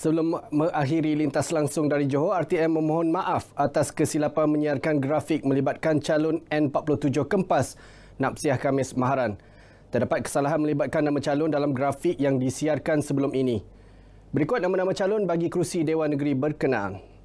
Sebelum mengakhiri lintas langsung dari Johor, RTM memohon maaf atas kesilapan menyiarkan grafik melibatkan calon N47 Kempas, Napsiah Kamis Maharan. Terdapat kesalahan melibatkan nama calon dalam grafik yang disiarkan sebelum ini. Berikut nama-nama calon bagi kerusi Dewan Negeri berkenaan.